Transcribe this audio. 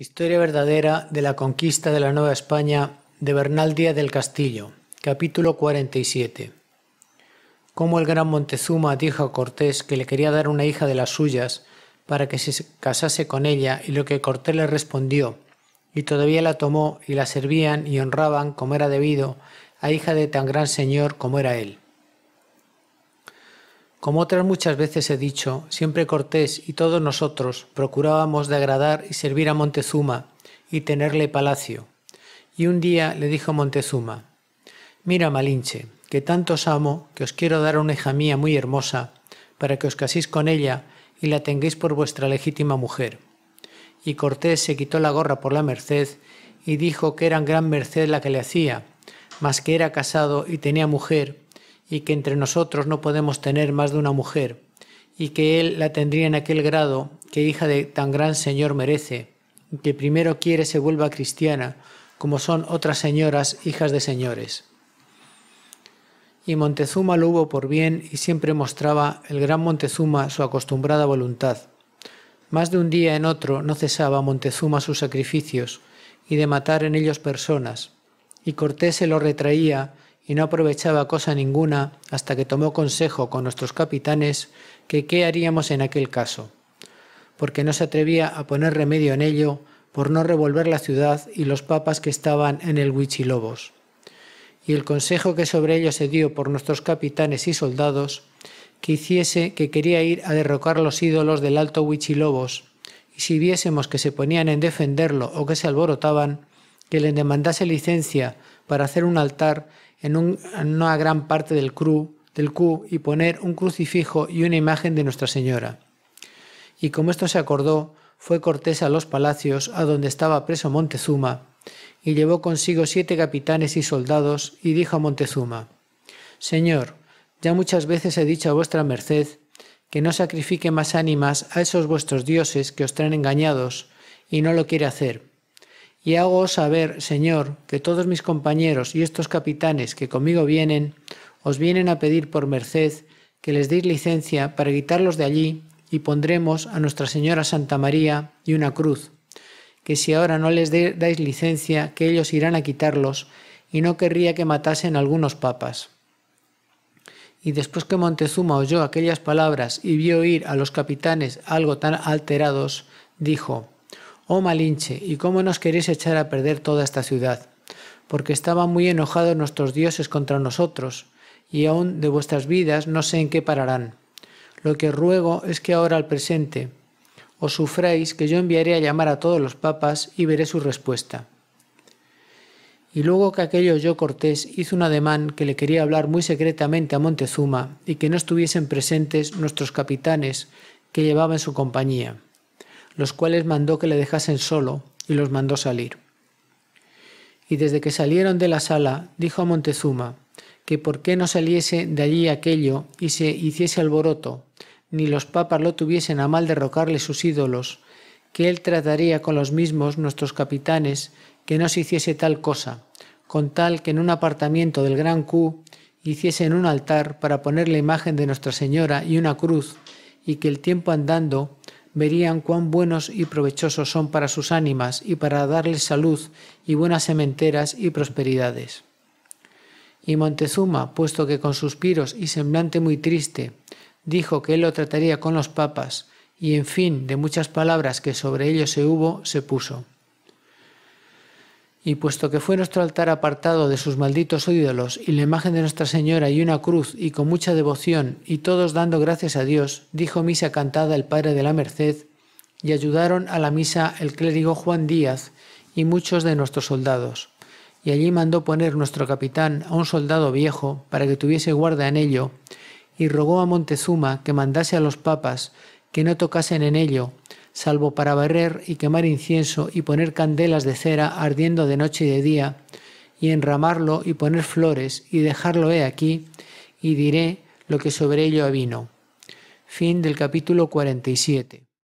Historia verdadera de la conquista de la Nueva España de Bernal del Castillo, capítulo 47. Cómo el gran Montezuma dijo a Cortés que le quería dar una hija de las suyas para que se casase con ella y lo que Cortés le respondió, y todavía la tomó y la servían y honraban como era debido a hija de tan gran señor como era él. Como otras muchas veces he dicho, siempre Cortés y todos nosotros procurábamos de agradar y servir a Montezuma y tenerle palacio. Y un día le dijo Montezuma, Mira, Malinche, que tanto os amo, que os quiero dar una hija mía muy hermosa, para que os caséis con ella y la tengáis por vuestra legítima mujer. Y Cortés se quitó la gorra por la merced y dijo que era gran merced la que le hacía, mas que era casado y tenía mujer y que entre nosotros no podemos tener más de una mujer, y que él la tendría en aquel grado que hija de tan gran señor merece, y que primero quiere se vuelva cristiana, como son otras señoras hijas de señores. Y Montezuma lo hubo por bien y siempre mostraba el gran Montezuma su acostumbrada voluntad. Más de un día en otro no cesaba Montezuma sus sacrificios y de matar en ellos personas, y Cortés se lo retraía y no aprovechaba cosa ninguna hasta que tomó consejo con nuestros capitanes que qué haríamos en aquel caso, porque no se atrevía a poner remedio en ello por no revolver la ciudad y los papas que estaban en el Huichilobos. Y el consejo que sobre ello se dio por nuestros capitanes y soldados, que hiciese que quería ir a derrocar los ídolos del alto Huichilobos, y si viésemos que se ponían en defenderlo o que se alborotaban, que le demandase licencia para hacer un altar en, una gran parte del cru del cu y poner un crucifijo y una imagen de Nuestra Señora. Y como esto se acordó, fue Cortés a los palacios a donde estaba preso Montezuma, y llevó consigo siete capitanes y soldados, y dijo a Montezuma, Señor, ya muchas veces he dicho a vuestra merced que no sacrifique más ánimas a esos vuestros dioses que os traen engañados, y no lo quiere hacer y hago saber, Señor, que todos mis compañeros y estos capitanes que conmigo vienen, os vienen a pedir por merced que les deis licencia para quitarlos de allí y pondremos a Nuestra Señora Santa María y una cruz, que si ahora no les dais licencia, que ellos irán a quitarlos, y no querría que matasen algunos papas. Y después que Montezuma oyó aquellas palabras y vio ir a los capitanes algo tan alterados, dijo, Oh Malinche, ¿y cómo nos queréis echar a perder toda esta ciudad? Porque estaban muy enojados nuestros dioses contra nosotros, y aún de vuestras vidas no sé en qué pararán. Lo que ruego es que ahora al presente os sufráis que yo enviaré a llamar a todos los papas y veré su respuesta. Y luego que aquello yo Cortés hizo un ademán que le quería hablar muy secretamente a Montezuma y que no estuviesen presentes nuestros capitanes que llevaba en su compañía los cuales mandó que le dejasen solo y los mandó salir. Y desde que salieron de la sala, dijo a Montezuma que por qué no saliese de allí aquello y se hiciese alboroto, ni los papas lo tuviesen a mal derrocarle sus ídolos, que él trataría con los mismos nuestros capitanes que no se hiciese tal cosa, con tal que en un apartamiento del gran Q hiciesen un altar para poner la imagen de Nuestra Señora y una cruz, y que el tiempo andando verían cuán buenos y provechosos son para sus ánimas y para darles salud y buenas sementeras y prosperidades. Y Montezuma, puesto que con suspiros y semblante muy triste, dijo que él lo trataría con los papas, y en fin de muchas palabras que sobre ello se hubo, se puso. Y puesto que fue nuestro altar apartado de sus malditos ídolos y la imagen de Nuestra Señora y una cruz y con mucha devoción y todos dando gracias a Dios, dijo misa cantada el Padre de la Merced y ayudaron a la misa el clérigo Juan Díaz y muchos de nuestros soldados. Y allí mandó poner nuestro capitán a un soldado viejo para que tuviese guarda en ello y rogó a Montezuma que mandase a los papas que no tocasen en ello salvo para barrer y quemar incienso y poner candelas de cera ardiendo de noche y de día, y enramarlo y poner flores, y dejarlo he aquí, y diré lo que sobre ello avino. Fin del capítulo 47.